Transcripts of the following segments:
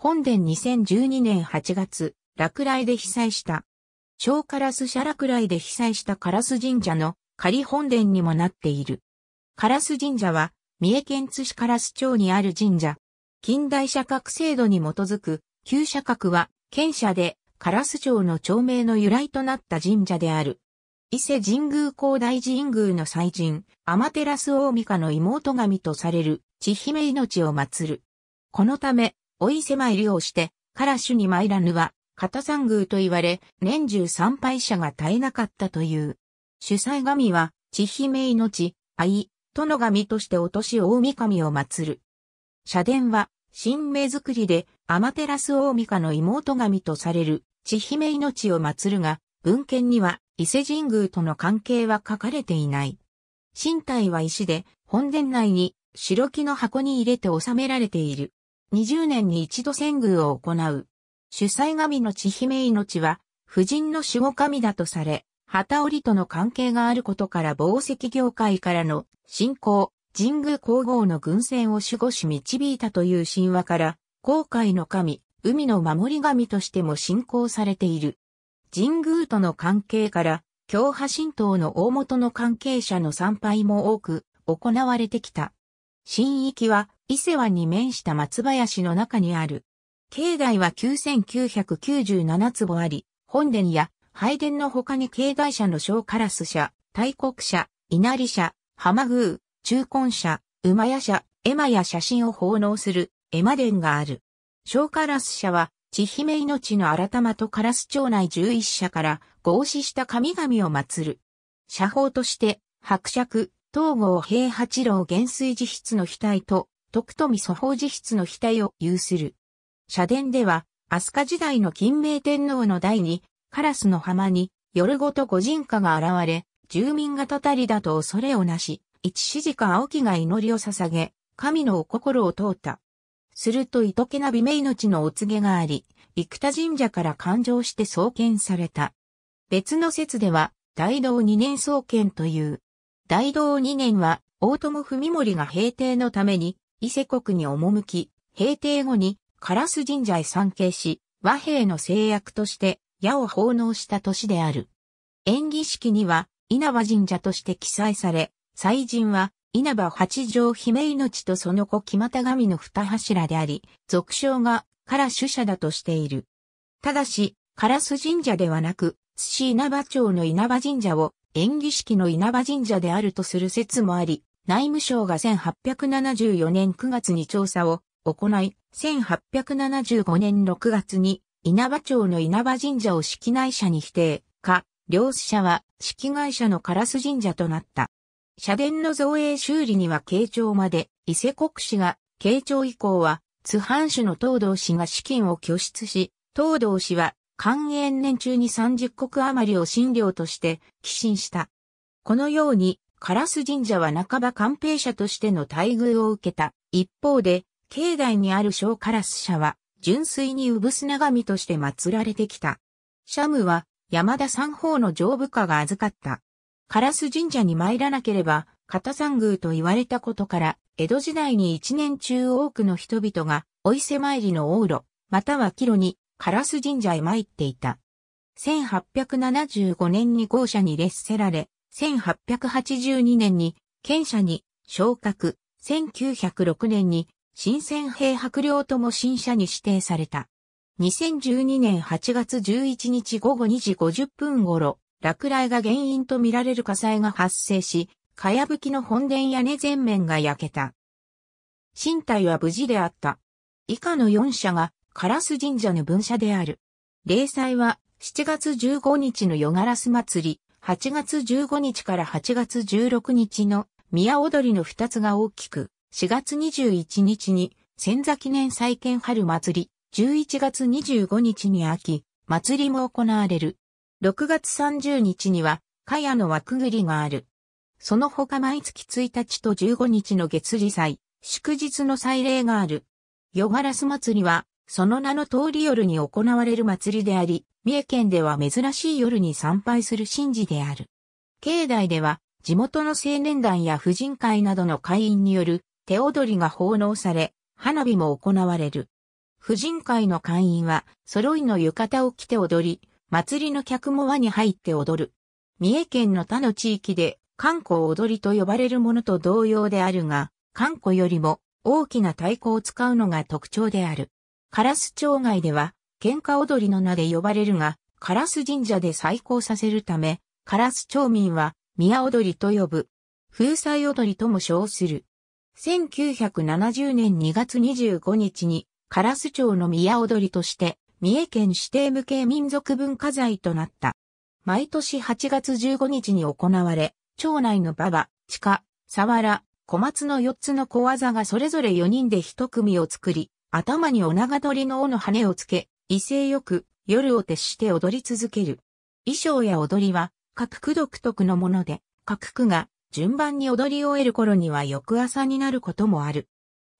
本殿2012年8月、落雷で被災した。小カラス社落雷で被災したカラス神社の仮本殿にもなっている。カラス神社は、三重県津市カラス町にある神社。近代社格制度に基づく、旧社格は、県社で、カラス町の町名の由来となった神社である。伊勢神宮高大神宮の祭神、天照大神の妹神とされる、千姫命を祀る。このため、お伊勢参りをして、から主に参らぬは、片山宮と言われ、年中参拝者が絶えなかったという。主催神は、千姫命、愛、殿神としてお年大神を祀る。社殿は、神名作りで、アマテラス大神の妹神とされる、千姫命を祀るが、文献には、伊勢神宮との関係は書かれていない。身体は石で、本殿内に、白木の箱に入れて収められている。20年に一度遷宮を行う。主催神の千姫命は、婦人の守護神だとされ、旗織との関係があることから宝石業界からの信仰、神宮皇后の軍船を守護し導いたという神話から、航海の神、海の守り神としても信仰されている。神宮との関係から、教派神道の大元の関係者の参拝も多く行われてきた。神域は伊勢湾に面した松林の中にある。境内は9997坪あり、本殿や拝殿の他に境外社の小カラス社、大国社、稲荷社、浜宮、中根社、馬屋社、絵馬や写真を奉納する絵馬殿がある。小カラス社は、地姫命の改まとス町内11社から合祀した神々を祀る。社宝として、白尺、東郷平八郎元帥寺筆の額と、徳富祖法寺室の額を有する。社殿では、飛鳥時代の金明天皇の代に、カラスの浜に、夜ごと御人家が現れ、住民がたたりだと恐れをなし、一指示か青木が祈りを捧げ、神のお心を通った。すると糸けなびめ命のお告げがあり、生田神社から勘定して創建された。別の説では、大道二年創建という。大道二年は、大友文盛が平定のために、伊勢国に赴き、平定後にカラス神社へ参詣し、和平の制約として矢を奉納した年である。演技式には稲葉神社として記載され、祭神は稲葉八条姫命とその子木又神の二柱であり、俗称がカラ主者だとしている。ただし、カラス神社ではなく、寿司稲葉町の稲葉神社を演技式の稲葉神社であるとする説もあり、内務省が1874年9月に調査を行い、1875年6月に稲葉町の稲葉神社を式内社に否定、か、師社は式外社のカラス神社となった。社殿の造営修理には慶長まで、伊勢国氏が、慶長以降は、津藩主の東道氏が資金を拠出し、東道氏は、寛延年中に30国余りを診療として、寄進した。このように、カラス神社は半ば官兵者としての待遇を受けた。一方で、境内にある小カラス社は、純粋に産砂神として祀られてきた。シャムは、山田三方の上部下が預かった。カラス神社に参らなければ、片山宮と言われたことから、江戸時代に一年中多くの人々が、お伊勢参りの往路、または帰路に、カラス神社へ参っていた。1875年に豪社に列せられ、1882年に、県社に昇格、1906年に、新鮮兵白領とも新社に指定された。2012年8月11日午後2時50分頃、落雷が原因とみられる火災が発生し、かやぶきの本殿屋根全面が焼けた。身体は無事であった。以下の4社が、カラス神社の分社である。霊祭は7月15日の夜ガラス祭り、8月15日から8月16日の宮踊りの2つが大きく、4月21日に千座記念再建春祭り、11月25日に秋、祭りも行われる。6月30日には、かやの枠りがある。その他毎月1日と15日の月次祭、祝日の祭礼がある。ヨガラス祭りは、その名の通り夜に行われる祭りであり、三重県では珍しい夜に参拝する神事である。境内では、地元の青年団や婦人会などの会員による手踊りが奉納され、花火も行われる。婦人会の会員は、揃いの浴衣を着て踊り、祭りの客も輪に入って踊る。三重県の他の地域で、観光踊りと呼ばれるものと同様であるが、観光よりも大きな太鼓を使うのが特徴である。カラス町外では、喧嘩踊りの名で呼ばれるが、カラス神社で再興させるため、カラス町民は、宮踊りと呼ぶ。風祭踊りとも称する。1970年2月25日に、カラス町の宮踊りとして、三重県指定無形民族文化財となった。毎年8月15日に行われ、町内の馬場、地下、沢原、小松の4つの小技がそれぞれ4人で一組を作り、頭にお長鳥の尾の羽をつけ、威勢よく夜を徹して踊り続ける。衣装や踊りは各区独特のもので、各区が順番に踊り終える頃には翌朝になることもある。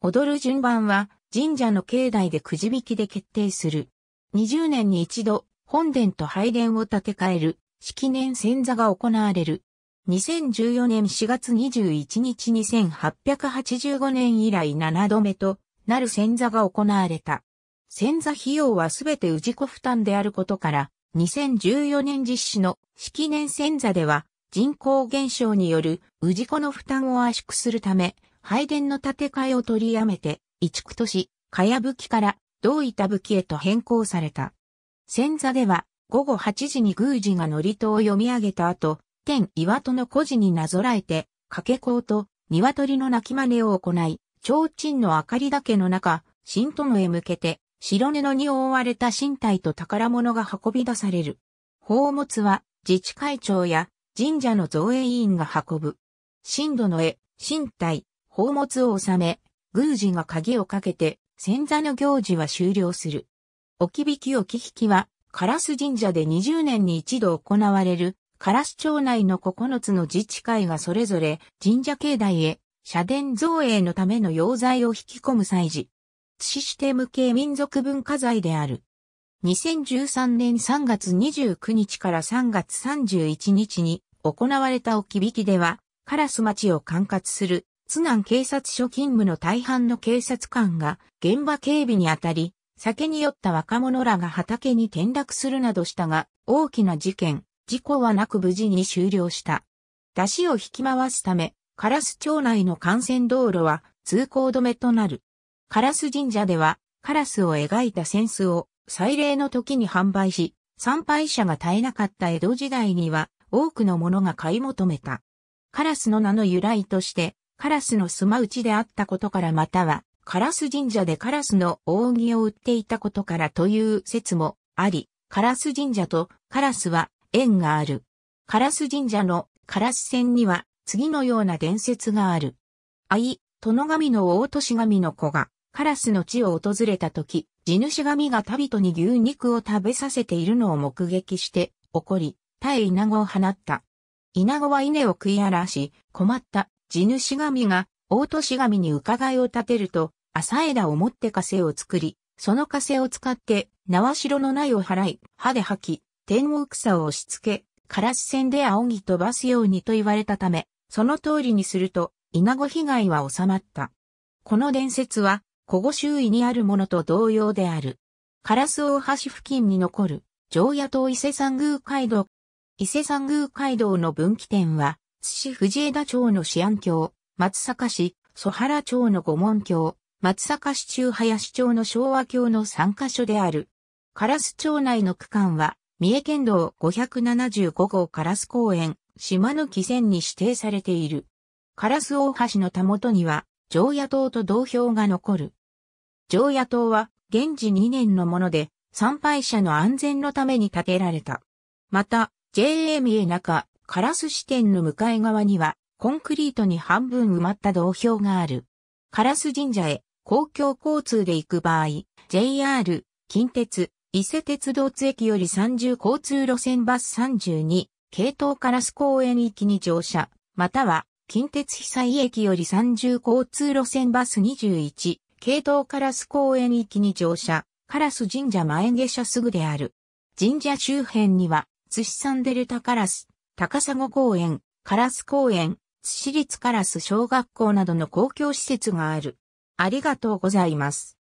踊る順番は神社の境内でくじ引きで決定する。20年に一度、本殿と拝殿を建て替える、式年遷座が行われる。2014年4月21日2885年以来7度目となる潜座が行われた。潜座費用はすべて氏子負担であることから、2014年実施の式年潜座では、人口減少による氏子の負担を圧縮するため、拝殿の建て替えを取りやめて、移築都市、かやぶきから同板ぶきへと変更された。潜座では、午後8時に宮司が祝詞を読み上げた後、天岩戸の故事になぞらえて、掛け子と鶏の鳴き真似を行い、提灯の明かりだけの中、新殿へ向けて、白布に覆われた身体と宝物が運び出される。宝物は、自治会長や神社の造営委員が運ぶ。新殿へ、身体、宝物を収め、宮司が鍵をかけて、先座の行事は終了する。置き引き置き引きは、カラス神社で20年に一度行われる、カラス町内の9つの自治会がそれぞれ神社境内へ社殿造営のための溶剤を引き込む祭事。津市指定無形民族文化財である。2013年3月29日から3月31日に行われた置き引きでは、カラス町を管轄する津南警察署勤務の大半の警察官が現場警備にあたり、酒に酔った若者らが畑に転落するなどしたが、大きな事件、事故はなく無事に終了した。出汁を引き回すため、カラス町内の幹線道路は通行止めとなる。カラス神社では、カラスを描いた扇子を祭礼の時に販売し、参拝者が絶えなかった江戸時代には多くの者が買い求めた。カラスの名の由来として、カラスの住まうちであったことからまたは、カラス神社でカラスの扇を売っていたことからという説もあり、カラス神社とカラスは縁がある。カラス神社のカラス線には次のような伝説がある。愛、殿神の大年神の子が、カラスの地を訪れた時、地主神が旅人に牛肉を食べさせているのを目撃して怒り、耐えイナゴを放った。イナゴは稲を食い荒らし、困った地主神が大年神に伺いを立てると、朝枝を持って枷を作り、その枷を使って縄代の苗を払い、歯で吐き、天王草を押し付け、カラス戦で仰ぎ飛ばすようにと言われたため、その通りにすると、稲子被害は収まった。この伝説は、古語周囲にあるものと同様である。カラス大橋付近に残る、常夜島伊勢山宮街道。伊勢山宮街道の分岐点は、津市藤枝町の市安橋、松阪市、蘇原町の五門橋、松阪市中林町の昭和橋の3カ所である。カラス町内の区間は、三重県道575号カラス公園、島の汽線に指定されている。カラス大橋のたもとには、常夜島と同票が残る。常夜島は、現時2年のもので、参拝者の安全のために建てられた。また、JA 三重中、カラス支店の向かい側には、コンクリートに半分埋まった同票がある。カラス神社へ公共交通で行く場合、JR、近鉄、伊勢鉄道津駅より30交通路線バス32、系統カラス公園行きに乗車、または、近鉄被災駅より30交通路線バス21、系統カラス公園行きに乗車、カラス神社前下車すぐである。神社周辺には、津市産デルタカラス、高砂公園、カラス公園、津市立カラス小学校などの公共施設がある。ありがとうございます。